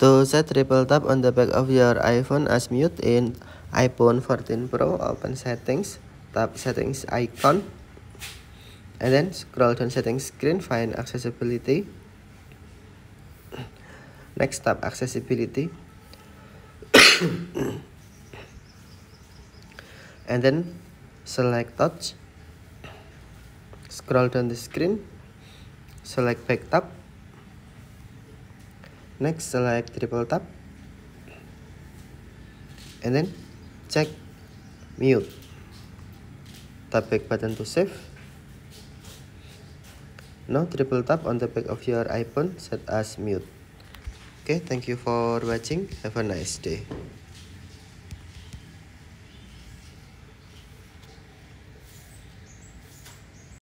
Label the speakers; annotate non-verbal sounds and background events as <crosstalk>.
Speaker 1: To set triple tap on the back of your iPhone as mute in iPhone 14 Pro, open settings, tap settings icon, and then scroll down settings screen, find accessibility. Next tap accessibility. <coughs> and then select touch, scroll down the screen, select back tap, next select triple tap and then check mute tap back button to save now triple tap on the back of your iPhone set as mute okay thank you for watching have a nice day